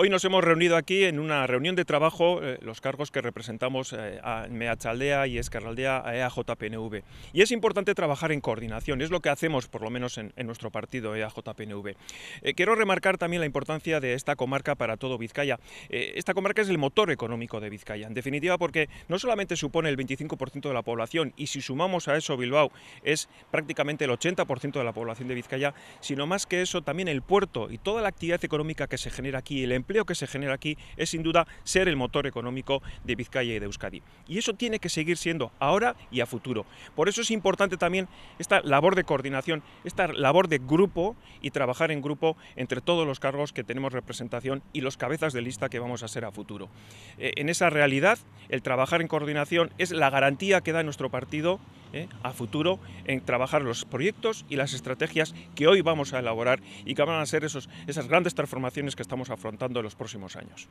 Hoy nos hemos reunido aquí en una reunión de trabajo, eh, los cargos que representamos eh, a a Meachaldea y Escarraldea a EAJPNV. Y es importante trabajar en coordinación, es lo que hacemos por lo menos en, nuestro partido EAJPNV. Eh, quiero remarcar también la importancia de esta comarca para todo Vizcaya. esta comarca es el motor económico de Vizcaya, en definitiva porque no solamente supone el 25% de la población y si sumamos a eso Bilbao es prácticamente el 80% de la población de Vizcaya, sino más que eso también el puerto y toda la actividad económica que se genera aquí, el empleo empleo que se genera aquí es sin duda ser el motor económico de Vizcaya y de Euskadi. Y eso tiene que seguir siendo ahora y a futuro. Por eso es importante también esta labor de coordinación, esta labor de grupo y trabajar en grupo entre todos los cargos que tenemos representación y los cabezas de lista que vamos a ser a futuro. Eh, en esa realidad, el trabajar en coordinación es la garantía que da nuestro partido ¿eh? a futuro en trabajar los proyectos y las estrategias que hoy vamos a elaborar y que van a ser esas grandes transformaciones que estamos afrontando en los próximos años.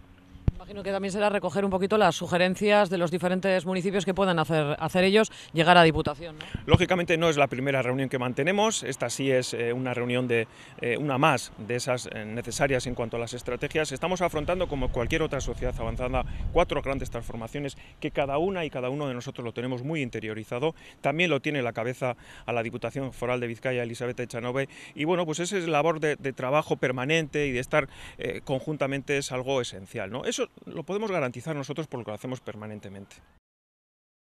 Imagino que también será recoger un poquito las sugerencias de los diferentes municipios que puedan hacer, hacer ellos llegar a Diputación. Lógicamente no es la primera reunión que mantenemos, esta sí es eh, una reunión de eh, una más de esas eh, necesarias en cuanto a las estrategias. Estamos afrontando, como cualquier otra sociedad avanzada, cuatro grandes transformaciones que cada una y cada uno de nosotros lo tenemos muy interiorizado. También lo tiene la cabeza a la Diputación Foral de Vizcaya, Elizabeth Echanove. Y bueno, pues esa es labor de, de trabajo permanente y de estar conjuntamente es algo esencial. ¿no? Eso lo podemos garantizar nosotros por lo hacemos permanentemente.